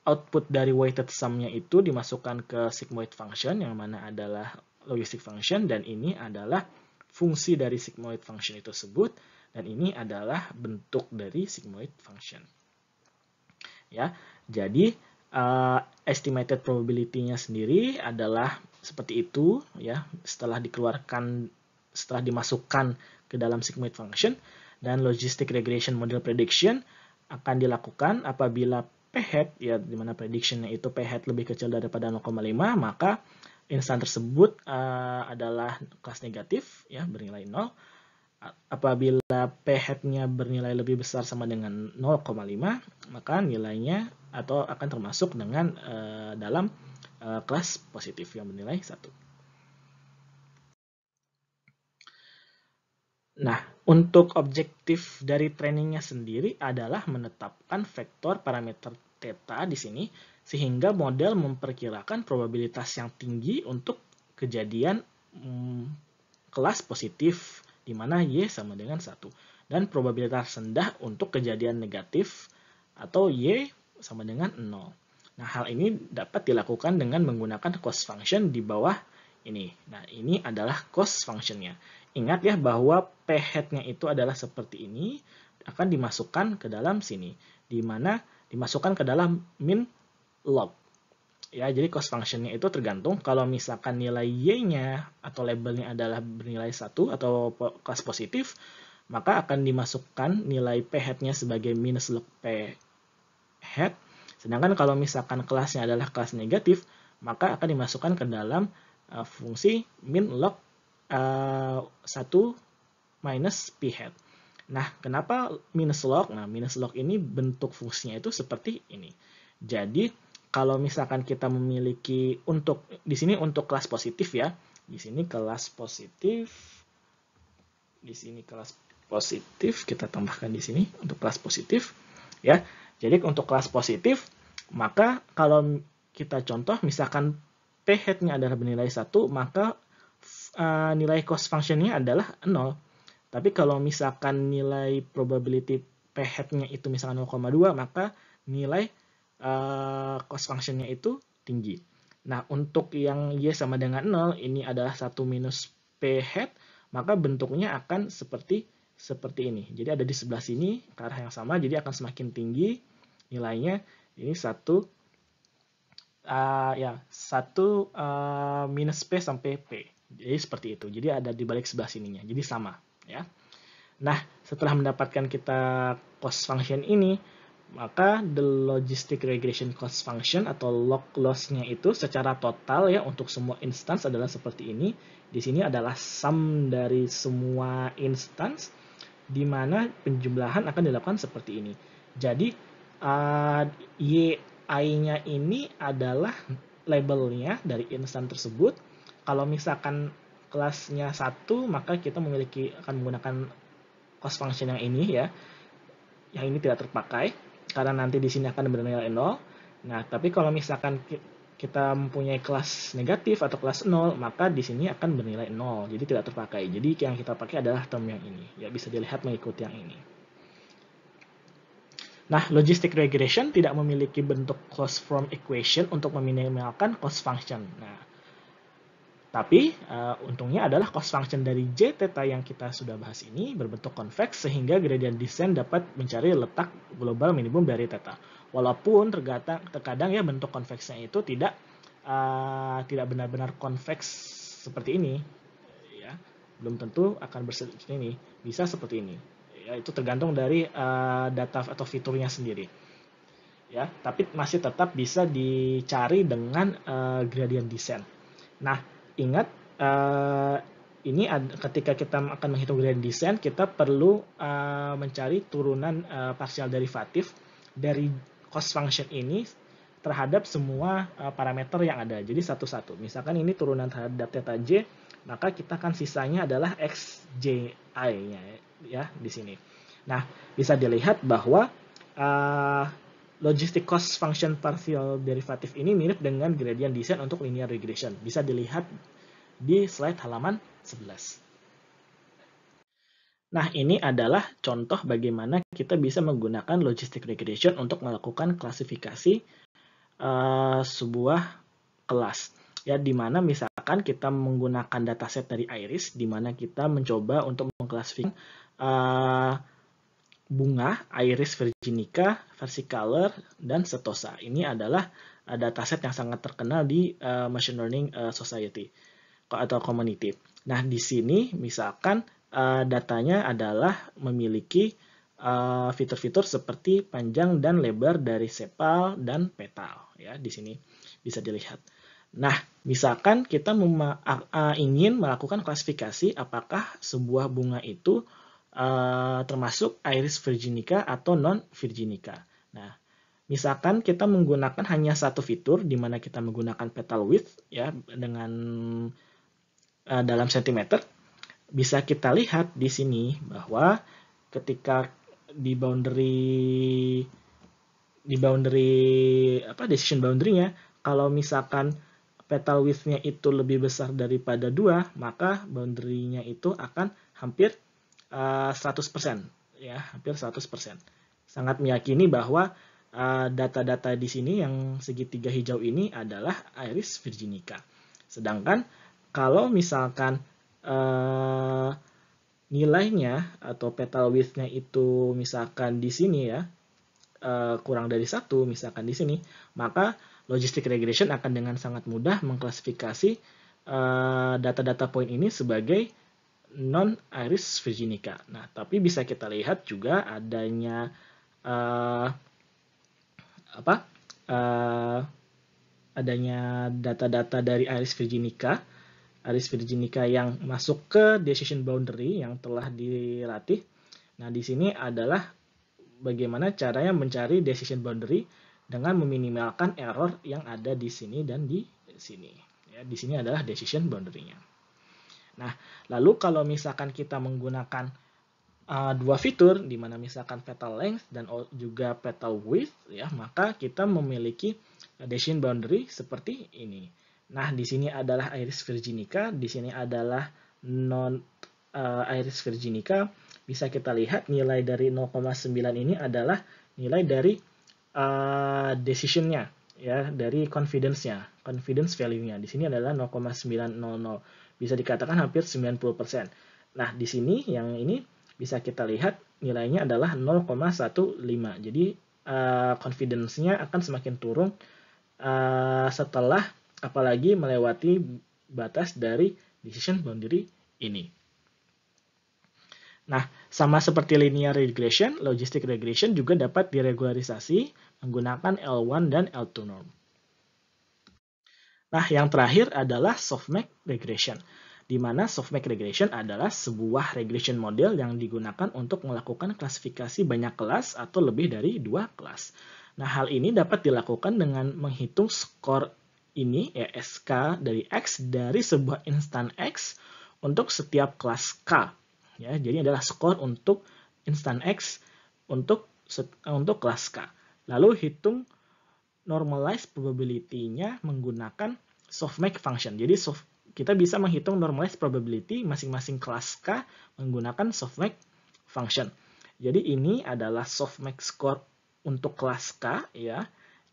output dari weighted sumnya itu dimasukkan ke sigmoid function yang mana adalah logistic function dan ini adalah fungsi dari sigmoid function itu tersebut dan ini adalah bentuk dari sigmoid function. Ya, jadi uh, estimated probability-nya sendiri adalah seperti itu ya, setelah dikeluarkan setelah dimasukkan ke dalam sigmoid function dan logistic regression model prediction akan dilakukan apabila p hat ya di dimana prediction itu p hat lebih kecil daripada 0,5 maka instan tersebut uh, adalah kelas negatif ya bernilai 0 apabila p hatnya bernilai lebih besar sama dengan 0,5 maka nilainya atau akan termasuk dengan e, dalam e, kelas positif yang bernilai 1. Nah, untuk objektif dari trainingnya sendiri adalah menetapkan vektor parameter theta di sini sehingga model memperkirakan probabilitas yang tinggi untuk kejadian mm, kelas positif di mana Y sama dengan 1. Dan probabilitas rendah untuk kejadian negatif atau Y sama dengan 0. Nah, hal ini dapat dilakukan dengan menggunakan cost function di bawah ini. Nah, ini adalah cost functionnya. Ingat ya bahwa p hatnya itu adalah seperti ini, akan dimasukkan ke dalam sini, di mana dimasukkan ke dalam min log ya jadi cost functionnya itu tergantung kalau misalkan nilai y-nya atau labelnya adalah bernilai satu atau kelas positif maka akan dimasukkan nilai p hatnya sebagai minus log p hat sedangkan kalau misalkan kelasnya adalah kelas negatif maka akan dimasukkan ke dalam uh, fungsi min log uh, minus p hat nah kenapa minus log nah minus log ini bentuk fungsinya itu seperti ini jadi kalau misalkan kita memiliki untuk di sini untuk kelas positif ya, di sini kelas positif, di sini kelas positif kita tambahkan di sini untuk kelas positif ya. Jadi untuk kelas positif maka kalau kita contoh misalkan p hatnya adalah bernilai satu maka eh, nilai cost functionnya adalah nol. Tapi kalau misalkan nilai probability p hatnya itu misalkan 0,2 maka nilai uh, cost functionnya itu tinggi. Nah, untuk yang Y sama dengan 0, ini adalah 1 minus P hat, maka bentuknya akan seperti seperti ini. Jadi ada di sebelah sini, ke arah yang sama, jadi akan semakin tinggi nilainya. Ini 1, uh, eh, ya, 1 uh, eh, minus P sampai P. Jadi seperti itu. Jadi ada di balik sebelah sininya. Jadi sama, ya. Nah, setelah mendapatkan kita cost function ini, maka the logistic regression cost function atau log loss-nya itu secara total ya untuk semua instance adalah seperti ini. Di sini adalah sum dari semua instance di mana penjumlahan akan dilakukan seperti ini. Jadi uh, YI-nya ini adalah labelnya dari instance tersebut. Kalau misalkan kelasnya satu maka kita memiliki akan menggunakan cost function yang ini ya. Yang ini tidak terpakai karena nanti di sini akan bernilai 0. Nah, tapi kalau misalkan kita mempunyai kelas negatif atau kelas 0, maka di sini akan bernilai 0. Jadi tidak terpakai. Jadi yang kita pakai adalah term yang ini. Ya, bisa dilihat mengikuti yang ini. Nah, logistic regression tidak memiliki bentuk cost form equation untuk meminimalkan cost function. Nah, tapi uh, untungnya adalah cost function dari j theta yang kita sudah bahas ini berbentuk konveks sehingga gradient descent dapat mencari letak global minimum dari theta. Walaupun terkadang, terkadang ya bentuk konveksnya itu tidak uh, tidak benar-benar konveks seperti ini, ya belum tentu akan berseperti ini, bisa seperti ini. Ya, itu tergantung dari uh, data atau fiturnya sendiri. Ya, tapi masih tetap bisa dicari dengan uh, gradient descent. Nah, ingat uh, ini ad, ketika kita akan menghitung gradient descent kita perlu uh, mencari turunan uh, eh, parsial derivatif dari cost function ini terhadap semua uh, parameter yang ada. Jadi satu-satu. Misalkan ini turunan terhadap theta j, maka kita kan sisanya adalah xji-nya ya di sini. Nah, bisa dilihat bahwa uh, Logistic cost function partial derivative ini mirip dengan gradient descent untuk linear regression. Bisa dilihat di slide halaman 11. Nah, ini adalah contoh bagaimana kita bisa menggunakan logistic regression untuk melakukan klasifikasi uh, sebuah kelas. Ya, di mana misalkan kita menggunakan dataset dari IRIS, di mana kita mencoba untuk mengklasifikasi uh, bunga Iris virginica, versicolor, dan setosa. Ini adalah eh, dataset yang sangat terkenal di uh, machine learning uh, society atau community. Nah, di sini misalkan uh, datanya adalah memiliki fitur-fitur uh, seperti panjang dan lebar dari sepal dan petal ya di sini bisa dilihat. Nah, misalkan kita uh, ingin melakukan klasifikasi apakah sebuah bunga itu Eh, termasuk iris virginica atau non virginica. Nah, misalkan kita menggunakan hanya satu fitur di mana kita menggunakan petal width ya dengan uh, dalam sentimeter, bisa kita lihat di sini bahwa ketika di boundary di boundary apa decision boundary-nya kalau misalkan petal width-nya itu lebih besar daripada dua, maka boundary-nya itu akan hampir uh, eh, 100% ya, hampir 100%. Sangat meyakini bahwa eh, data-data uh, di sini yang segitiga hijau ini adalah iris virginica. Sedangkan kalau misalkan uh, nilainya atau petal width itu misalkan di sini ya, uh, kurang dari satu misalkan di sini, maka logistic regression akan dengan sangat mudah mengklasifikasi data-data uh, poin ini sebagai non iris virginica. Nah, tapi bisa kita lihat juga adanya uh, apa? Uh, adanya data-data dari iris virginica, iris virginica yang masuk ke decision boundary yang telah dilatih. Nah, di sini adalah bagaimana caranya mencari decision boundary dengan meminimalkan error yang ada di sini dan di sini. Ya, di sini adalah decision boundary-nya. Nah, lalu kalau misalkan kita menggunakan uh, dua fitur, di mana misalkan petal length dan juga petal width, ya, maka kita memiliki decision boundary seperti ini. Nah, di sini adalah iris virginica, di sini adalah non uh, iris virginica. Bisa kita lihat nilai dari 0,9 ini adalah nilai dari uh, decisionnya, ya, dari confidence-nya, confidence value-nya. Di sini adalah 0,900 bisa dikatakan hampir 90%. Nah, di sini yang ini bisa kita lihat nilainya adalah 0,15. Jadi, uh, confidence-nya akan semakin turun uh, setelah apalagi melewati batas dari decision boundary ini. Nah, sama seperti linear regression, logistic regression juga dapat diregularisasi menggunakan L1 dan L2 norm. Nah, yang terakhir adalah softmax regression, di mana softmax regression adalah sebuah regression model yang digunakan untuk melakukan klasifikasi banyak kelas atau lebih dari dua kelas. Nah, hal ini dapat dilakukan dengan menghitung skor ini, ya SK dari X, dari sebuah instan X untuk setiap kelas K. Ya, jadi adalah skor untuk instan X untuk, untuk kelas K. Lalu hitung normalize probability-nya menggunakan softmax function. Jadi soft, kita bisa menghitung normalize probability masing-masing kelas K menggunakan softmax function. Jadi ini adalah softmax score untuk kelas K ya.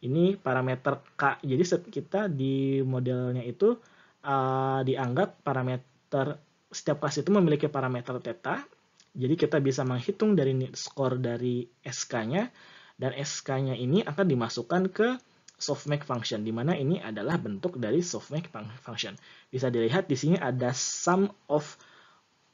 Ini parameter K. Jadi kita di modelnya itu uh, dianggap parameter setiap kelas itu memiliki parameter theta. Jadi kita bisa menghitung dari skor dari SK-nya dan SK-nya ini akan dimasukkan ke softmax function, di mana ini adalah bentuk dari softmax function. Bisa dilihat di sini ada sum of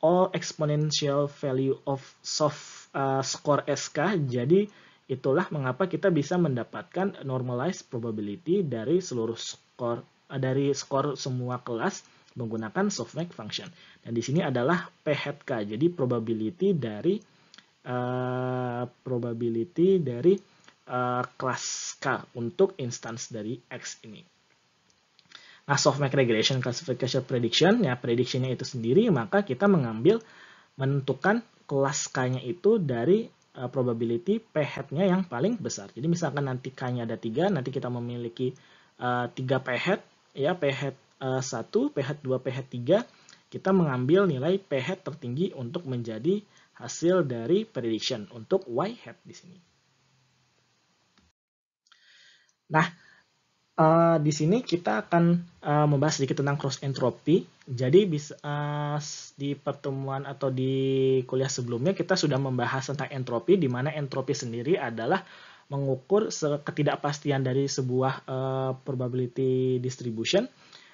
all exponential value of soft uh, score SK. Jadi itulah mengapa kita bisa mendapatkan normalized probability dari seluruh skor uh, dari skor semua kelas menggunakan softmax function. Dan di sini adalah p hat k, jadi probability dari uh, probability dari uh, kelas K untuk instance dari X ini. Nah, softmax regression classification prediction, ya predictionnya itu sendiri, maka kita mengambil menentukan kelas K-nya itu dari uh, probability P hat-nya yang paling besar. Jadi misalkan nanti K-nya ada tiga, nanti kita memiliki uh, 3 P hat, ya P hat uh, 1, P hat 2, P hat 3, kita mengambil nilai P hat tertinggi untuk menjadi hasil dari prediction untuk y hat di sini. Nah, uh, di sini kita akan uh, membahas sedikit tentang cross entropy. Jadi bisa uh, di pertemuan atau di kuliah sebelumnya kita sudah membahas tentang entropi di mana entropi sendiri adalah mengukur ketidakpastian dari sebuah uh, probability distribution.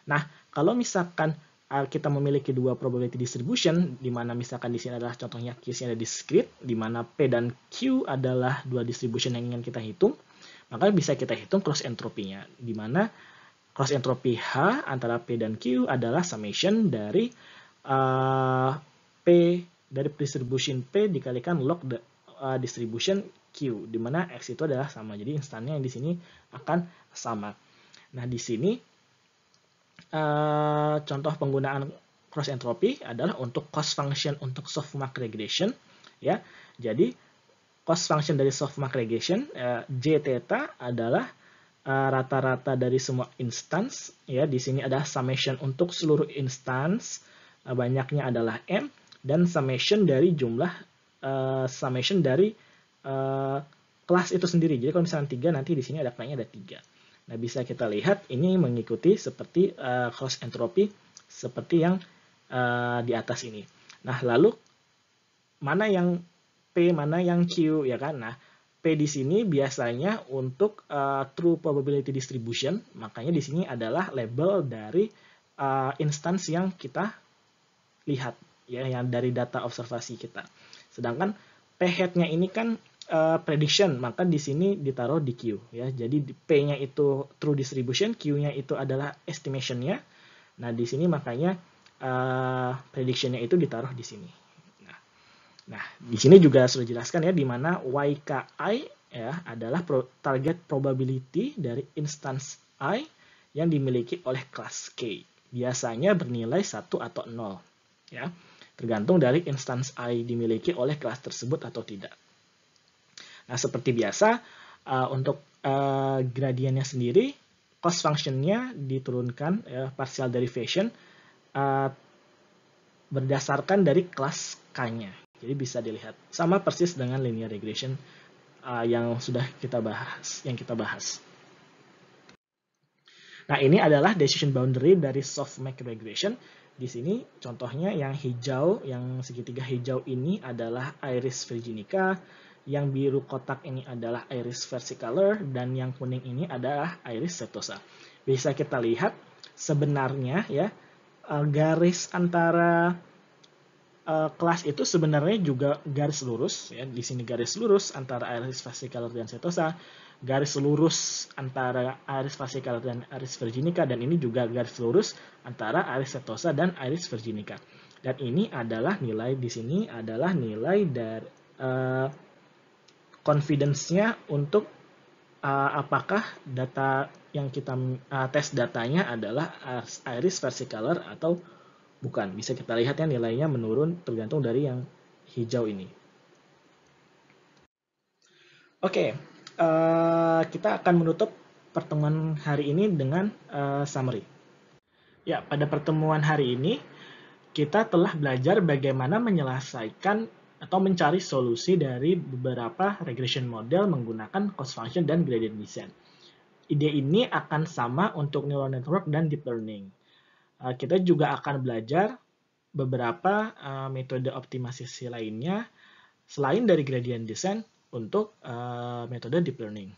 Nah, kalau misalkan Ah, kita memiliki dua probability distribution, di mana misalkan di sini adalah contohnya case-nya ada discrete, di mana P dan Q adalah dua distribution yang ingin kita hitung, maka bisa kita hitung cross entropinya, di mana cross entropy H antara P dan Q adalah summation dari uh, P dari distribution P dikalikan log the, uh, ah, distribution Q, di mana X itu adalah sama, jadi instannya yang di sini akan sama. Nah, di sini Eh, contoh penggunaan cross entropy adalah untuk cost function untuk softmax regression ya. Jadi cost function dari softmax regression uh, j theta adalah eh, rata-rata uh, dari semua instance ya. Di sini ada summation untuk seluruh instance uh, banyaknya adalah m dan summation dari jumlah uh, summation dari uh, kelas itu sendiri. Jadi kalau misalnya tiga, nanti di sini ada kayaknya ada tiga. Nah, bisa kita lihat ini mengikuti seperti uh, cross entropy seperti yang uh, di atas ini. Nah, lalu mana yang P, mana yang Q, ya kan? Nah, P di sini biasanya untuk uh, true probability distribution, makanya di sini adalah label dari uh, instance yang kita lihat, ya, yang dari data observasi kita. Sedangkan P hatnya nya ini kan uh, prediction, maka di sini ditaruh di Q ya. Jadi P-nya itu true distribution, Q-nya itu adalah estimation Nah, di sini makanya uh, prediction-nya itu ditaruh di sini. Nah, nah di sini juga sudah dijelaskan ya di mana YKI ya adalah pro target probability dari instance I yang dimiliki oleh kelas K. Biasanya bernilai 1 atau 0 ya. Tergantung dari instance I dimiliki oleh kelas tersebut atau tidak. Nah, seperti biasa, uh, untuk uh, gradiennya sendiri, cost functionnya diturunkan uh, ya, partial derivation uh, berdasarkan dari kelas K-nya. Jadi bisa dilihat sama persis dengan linear regression uh, yang sudah kita bahas, yang kita bahas. Nah, ini adalah decision boundary dari softmax regression. Di sini contohnya yang hijau, yang segitiga hijau ini adalah iris virginica, yang biru kotak ini adalah iris versicolor dan yang kuning ini adalah iris setosa. Bisa kita lihat sebenarnya ya e, garis antara uh, kelas itu sebenarnya juga garis lurus ya di sini garis lurus antara iris versicolor dan setosa garis lurus antara iris versicolor dan iris virginica dan ini juga garis lurus antara iris setosa dan iris virginica dan ini adalah nilai di sini adalah nilai dari uh, e, confidence-nya untuk uh, apakah data yang kita uh, tes datanya adalah iris versi color atau bukan. Bisa kita lihat ya nilainya menurun tergantung dari yang hijau ini. Oke, okay, uh, kita akan menutup pertemuan hari ini dengan uh, summary. Ya, pada pertemuan hari ini kita telah belajar bagaimana menyelesaikan atau mencari solusi dari beberapa regression model menggunakan cost function dan gradient descent. Ide ini akan sama untuk neural network dan deep learning. Eh, kita juga akan belajar beberapa eh, metode si lainnya selain dari gradient descent untuk eh, metode deep learning.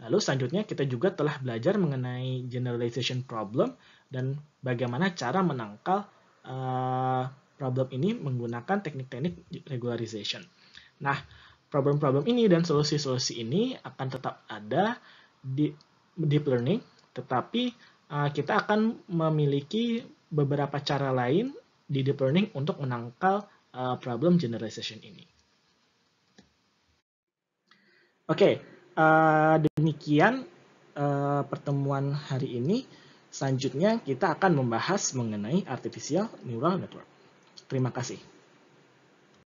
Lalu selanjutnya kita juga telah belajar mengenai generalization problem dan bagaimana cara menangkal problem ini menggunakan teknik-teknik regularization. Nah, problem-problem ini dan solusi-solusi ini akan tetap ada di deep learning, tetapi uh, kita akan memiliki beberapa cara lain di deep learning untuk menangkal uh, problem generalization ini. Oke, okay, uh, eh, demikian uh, pertemuan hari ini. Selanjutnya kita akan membahas mengenai artificial neural network. Terima kasih.